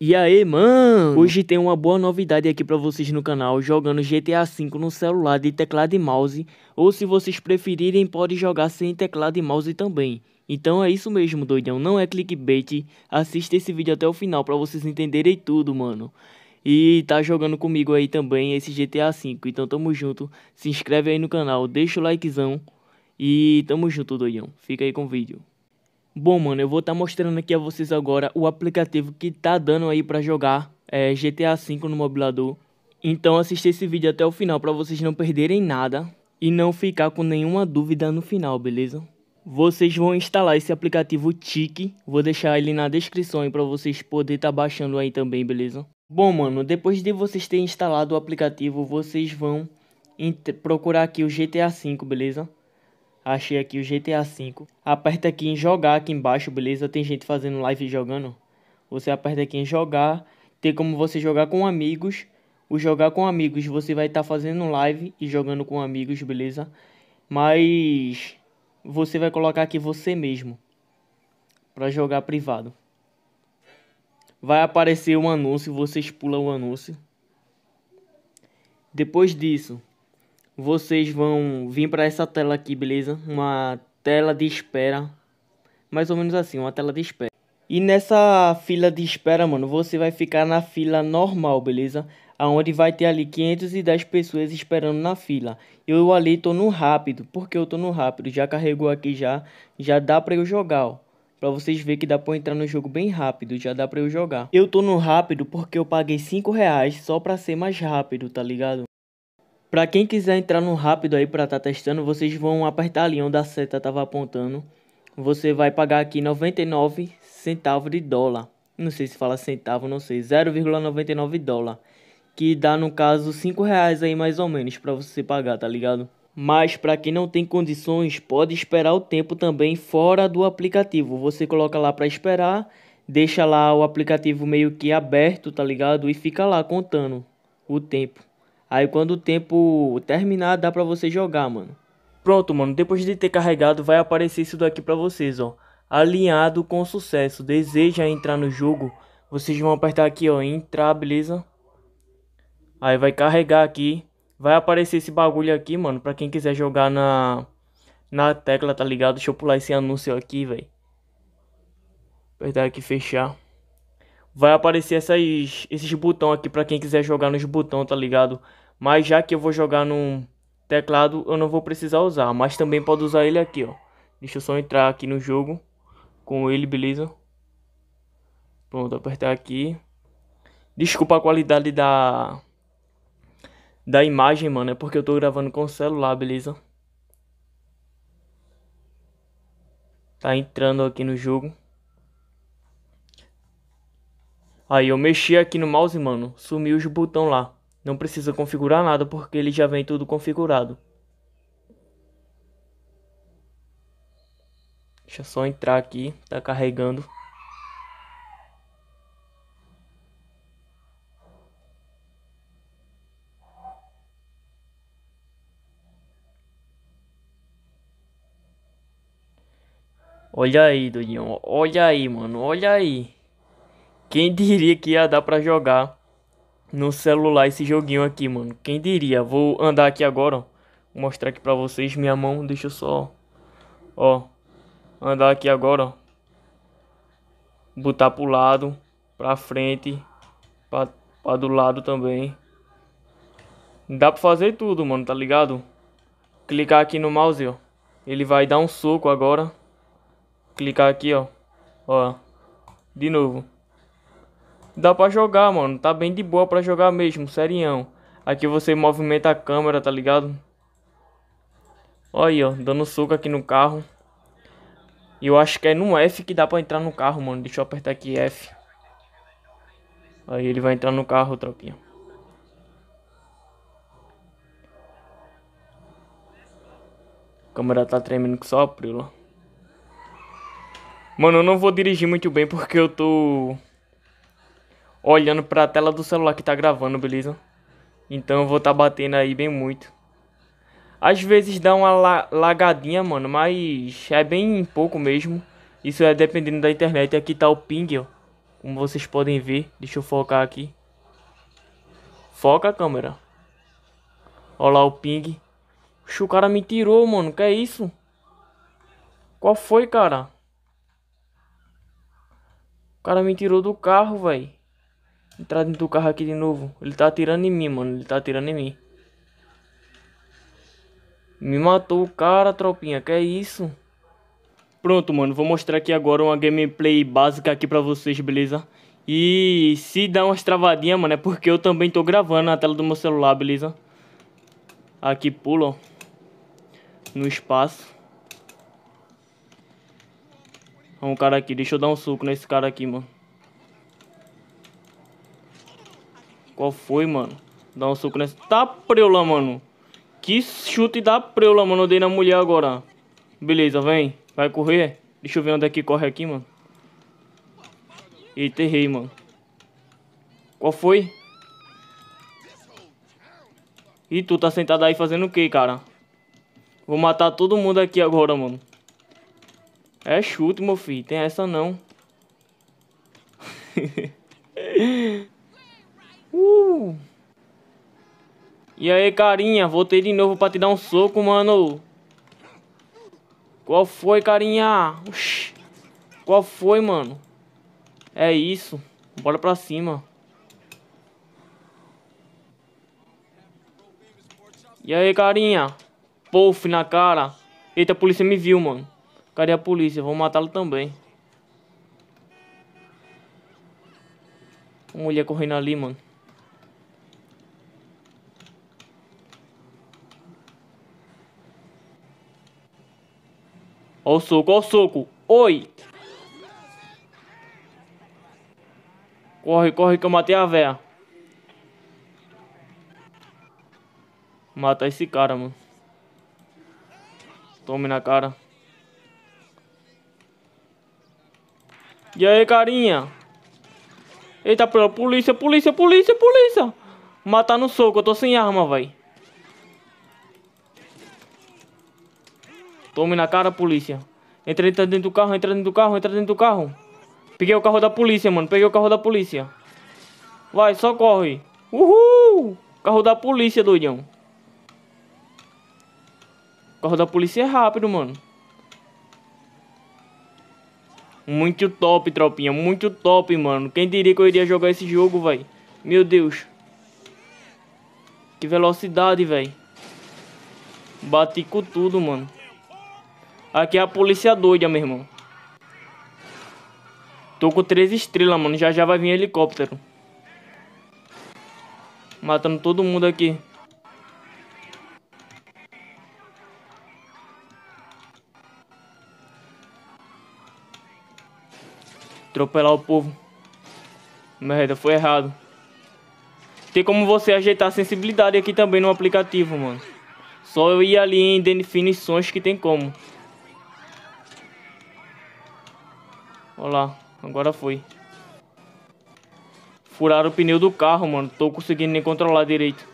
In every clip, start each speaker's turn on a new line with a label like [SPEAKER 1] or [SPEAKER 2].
[SPEAKER 1] E aí, mano? Hoje tem uma boa novidade aqui para vocês no canal, jogando GTA V no celular de teclado e mouse, ou se vocês preferirem, pode jogar sem teclado e mouse também. Então é isso mesmo, doidão, não é clickbait, assista esse vídeo até o final para vocês entenderem tudo, mano. E tá jogando comigo aí também esse GTA V, então tamo junto, se inscreve aí no canal, deixa o likezão e tamo junto, doidão. Fica aí com o vídeo. Bom, mano, eu vou estar tá mostrando aqui a vocês agora o aplicativo que tá dando aí para jogar é, GTA V no mobilador. Então assista esse vídeo até o final para vocês não perderem nada e não ficar com nenhuma dúvida no final, beleza? Vocês vão instalar esse aplicativo TIC, vou deixar ele na descrição para vocês poderem estar tá baixando aí também, beleza? Bom, mano, depois de vocês terem instalado o aplicativo, vocês vão procurar aqui o GTA V, beleza? Achei aqui o GTA V. Aperta aqui em jogar aqui embaixo, beleza? Tem gente fazendo live jogando. Você aperta aqui em jogar. Tem como você jogar com amigos. O jogar com amigos, você vai estar tá fazendo live e jogando com amigos, beleza? Mas você vai colocar aqui você mesmo para jogar privado. Vai aparecer um anúncio, vocês pulam o anúncio. Depois disso, vocês vão vir para essa tela aqui, beleza? Uma tela de espera, mais ou menos assim, uma tela de espera. E nessa fila de espera, mano, você vai ficar na fila normal, beleza? Aonde vai ter ali 510 pessoas esperando na fila. Eu ali tô no rápido, porque eu tô no rápido, já carregou aqui já, já dá para eu jogar, ó. Pra vocês verem que dá pra eu entrar no jogo bem rápido, já dá pra eu jogar. Eu tô no rápido porque eu paguei 5 reais só pra ser mais rápido, tá ligado? Para quem quiser entrar no rápido aí para estar tá testando, vocês vão apertar ali onde a seta estava apontando. Você vai pagar aqui 99 centavos de dólar. Não sei se fala centavo, não sei. 0,99 dólar. Que dá no caso 5 reais aí mais ou menos para você pagar, tá ligado? Mas para quem não tem condições, pode esperar o tempo também fora do aplicativo. Você coloca lá para esperar, deixa lá o aplicativo meio que aberto, tá ligado? E fica lá contando o tempo. Aí quando o tempo terminar, dá pra você jogar, mano. Pronto, mano. Depois de ter carregado, vai aparecer isso daqui pra vocês, ó. Alinhado com sucesso. Deseja entrar no jogo? Vocês vão apertar aqui, ó. Entrar, beleza? Aí vai carregar aqui. Vai aparecer esse bagulho aqui, mano. Pra quem quiser jogar na... Na tecla, tá ligado? Deixa eu pular esse anúncio aqui, velho. Apertar aqui, fechar vai aparecer essas, esses botões aqui para quem quiser jogar nos botões, tá ligado? Mas já que eu vou jogar no teclado, eu não vou precisar usar, mas também pode usar ele aqui, ó. Deixa eu só entrar aqui no jogo com ele, beleza? Pronto, apertar aqui. Desculpa a qualidade da da imagem, mano, é porque eu tô gravando com o celular, beleza? Tá entrando aqui no jogo. Aí eu mexi aqui no mouse, mano, sumiu os botão lá. Não precisa configurar nada porque ele já vem tudo configurado. Deixa eu só entrar aqui, tá carregando. Olha aí, doidinho. Olha aí, mano. Olha aí. Quem diria que ia dar pra jogar no celular esse joguinho aqui, mano? Quem diria? Vou andar aqui agora, ó. Vou mostrar aqui pra vocês minha mão. Deixa eu só, ó. Andar aqui agora, ó. Botar pro lado, pra frente, pra, pra do lado também. Dá pra fazer tudo, mano, tá ligado? Clicar aqui no mouse, ó. Ele vai dar um soco agora. Clicar aqui, ó. Ó. De novo dá pra jogar, mano. Tá bem de boa pra jogar mesmo, serião. Aqui você movimenta a câmera, tá ligado? Olha aí, ó, dando suco aqui no carro. E eu acho que é no F que dá pra entrar no carro, mano. Deixa eu apertar aqui F. Aí ele vai entrar no carro, tropinha. A câmera tá tremendo que só a Mano, eu não vou dirigir muito bem porque eu tô olhando para a tela do celular que tá gravando, beleza? Então eu vou tá batendo aí bem muito. Às vezes dá uma la lagadinha, mano, mas é bem pouco mesmo. Isso é dependendo da internet. Aqui tá o ping, ó. Como vocês podem ver. Deixa eu focar aqui. Foca a câmera. Olha lá o ping. Oxe, o cara me tirou, mano. Que é isso? Qual foi, cara? O cara me tirou do carro, velho. Entrar dentro do carro aqui de novo. Ele tá atirando em mim, mano. Ele tá atirando em mim. Me matou o cara, tropinha. Que é isso? Pronto, mano. Vou mostrar aqui agora uma gameplay básica aqui pra vocês, beleza? E se dá umas travadinhas, mano, é porque eu também tô gravando na tela do meu celular, beleza? Aqui pula, ó. No espaço. Ó, um cara aqui. Deixa eu dar um suco nesse cara aqui, mano. Qual foi, mano? Dá um soco nessa. Tá preula, mano. Que chute da preula, mano. Eu dei na mulher agora. Beleza, vem. Vai correr. Deixa eu ver onde é que corre aqui, mano. Eita, errei, mano. Qual foi? E tu tá sentado aí fazendo o que, cara? Vou matar todo mundo aqui agora, mano. É chute, meu filho. Tem essa não. Uh! E aí, carinha? Voltei de novo pra te dar um soco, mano. Qual foi, carinha? Oxi. Qual foi, mano? É isso. Bora pra cima. E aí, carinha? Puff na cara. Eita, a polícia me viu, mano. Cadê a polícia? Vou matá-lo também. Mulher correndo ali, mano. Olha o soco, olha o soco. Oi! Corre, corre que eu matei a véia. Mata esse cara, mano. Tome na cara. E aí, carinha? Eita, polícia, polícia, polícia, polícia. Matar no soco, eu tô sem arma, velho. Tome na cara, polícia. Entra dentro do carro, entra dentro do carro, entra dentro do carro. Peguei o carro da polícia, mano. Peguei o carro da polícia. Vai, só corre. Uhul! Carro da polícia, doidão. carro da polícia é rápido, mano. Muito top, tropinha. Muito top, mano. Quem diria que eu iria jogar esse jogo, velho? Meu Deus. Que velocidade, velho. Bati com tudo, mano. Aqui é a polícia doida, meu irmão. Tô com três estrelas, mano. Já já vai vir helicóptero. Matando todo mundo aqui. Atropelar o povo. Merda, foi errado. Tem como você ajeitar a sensibilidade aqui também no aplicativo, mano. Só eu ir ali em definições que tem como. Olha lá, agora foi. Furaram o pneu do carro, mano. Tô conseguindo nem controlar direito.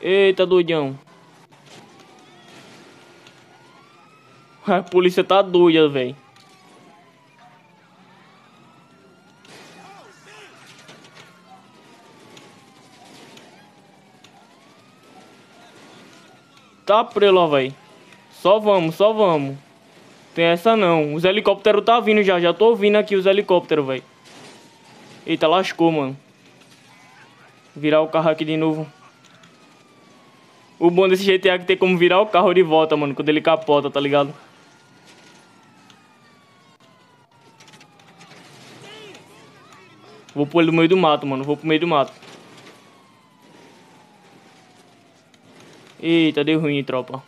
[SPEAKER 1] Eita, doidão. A polícia tá doida, velho. tá prelo lá, velho. Só vamos, só vamos. Tem essa não. Os helicópteros tá vindo já. Já tô ouvindo aqui os helicópteros, velho. Eita, lascou, mano. Virar o carro aqui de novo. O bom desse GTA é que tem como virar o carro de volta, mano. Quando ele capota, tá ligado? Vou pro meio do mato, mano. Vou pro meio do mato. Eita, deu ruim, tropa.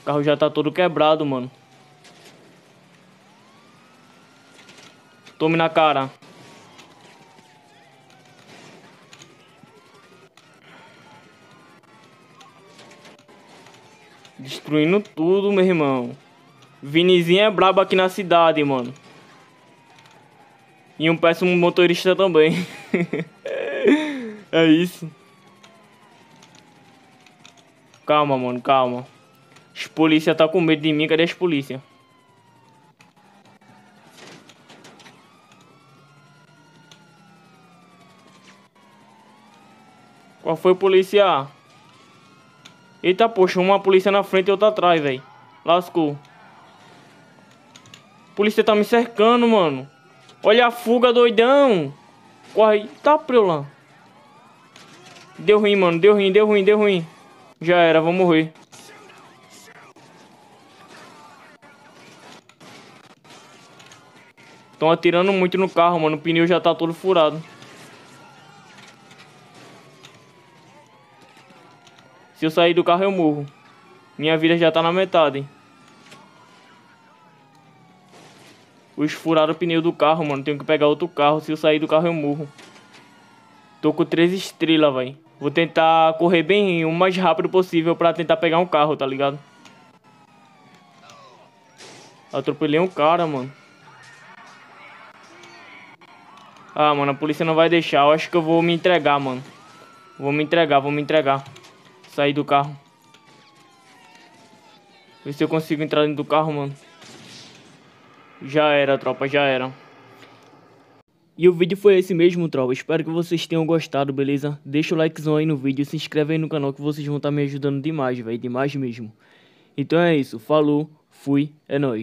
[SPEAKER 1] O carro já tá todo quebrado, mano. Tome na cara. Destruindo tudo, meu irmão. Vinizinho é brabo aqui na cidade, mano. E um péssimo motorista também. é isso. Calma, mano, calma. As polícia tá com medo de mim, cadê as polícia? Qual foi, polícia? Eita, poxa, uma polícia na frente e outra atrás, velho. Lascou. Polícia tá me cercando, mano. Olha a fuga, doidão. Corre. Tá, Preulã. Deu ruim, mano. Deu ruim, deu ruim, deu ruim. Já era, vou morrer. Estão atirando muito no carro, mano. O pneu já tá todo furado. Se eu sair do carro, eu morro. Minha vida já tá na metade. Os furaram o pneu do carro, mano. Tenho que pegar outro carro. Se eu sair do carro, eu morro. Tô com três estrelas, velho. Vou tentar correr bem o mais rápido possível pra tentar pegar um carro, tá ligado? Atropelei um cara, mano. Ah, mano, a polícia não vai deixar. Eu acho que eu vou me entregar, mano. Vou me entregar, vou me entregar. Sair do carro. Ver se eu consigo entrar dentro do carro, mano. Já era, tropa, já era. E o vídeo foi esse mesmo, tropa. Espero que vocês tenham gostado, beleza? Deixa o likezão aí no vídeo, se inscreve aí no canal que vocês vão estar tá me ajudando demais, velho. Demais mesmo. Então é isso. Falou, fui, é nóis.